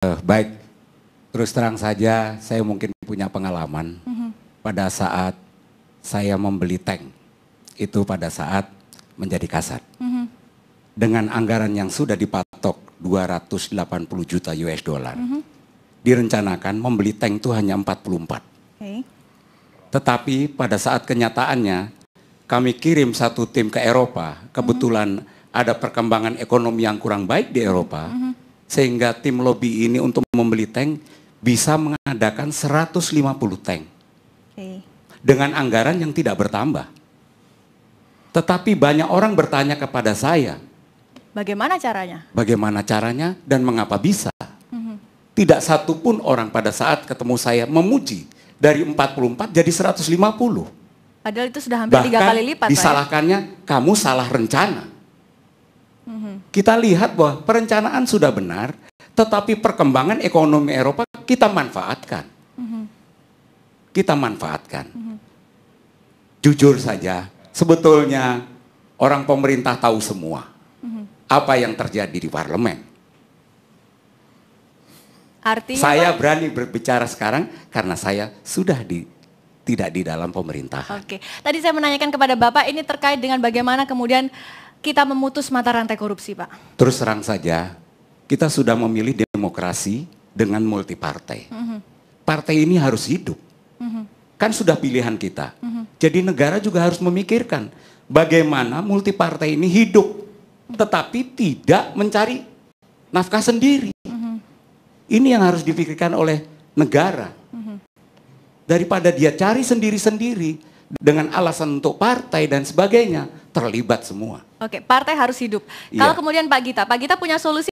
Uh, baik, terus terang saja saya mungkin punya pengalaman mm -hmm. pada saat saya membeli tank itu pada saat menjadi kasat mm -hmm. dengan anggaran yang sudah dipatok 280 juta US dollar mm -hmm. direncanakan membeli tank itu hanya 44. Okay. Tetapi pada saat kenyataannya kami kirim satu tim ke Eropa kebetulan mm -hmm. ada perkembangan ekonomi yang kurang baik di Eropa. Mm -hmm sehingga tim lobby ini untuk membeli tank bisa mengadakan 150 tank okay. dengan anggaran yang tidak bertambah. Tetapi banyak orang bertanya kepada saya, bagaimana caranya? Bagaimana caranya dan mengapa bisa? Mm -hmm. Tidak pun orang pada saat ketemu saya memuji dari 44 jadi 150. Padahal itu sudah hampir tiga kali lipat. Ya? Disalahkannya, ya? kamu salah rencana. Kita lihat bahwa perencanaan sudah benar, tetapi perkembangan ekonomi Eropa kita manfaatkan. Mhm. Kita manfaatkan. Mhm. Jujur saja, sebetulnya orang pemerintah tahu semua mhm. apa yang terjadi di parlemen. Artinya saya apa? berani berbicara sekarang karena saya sudah di tidak di dalam pemerintahan. Oke, tadi saya menanyakan kepada Bapak ini terkait dengan bagaimana kemudian kita memutus mata rantai korupsi, Pak? Terus terang saja, kita sudah memilih demokrasi dengan multi partai. Mm -hmm. Partai ini harus hidup. Mm -hmm. Kan sudah pilihan kita. Mm -hmm. Jadi negara juga harus memikirkan bagaimana multi partai ini hidup tetapi tidak mencari nafkah sendiri. Mm-hmm. Ini yang harus dipikirkan oleh negara. Mm-hmm. Daripada dia cari sendiri-sendiri dengan alasan untuk partai dan sebagainya, terlibat semua. Oke, partai harus hidup. Kalau iya. kemudian Pak Gita, Pak Gita punya solusi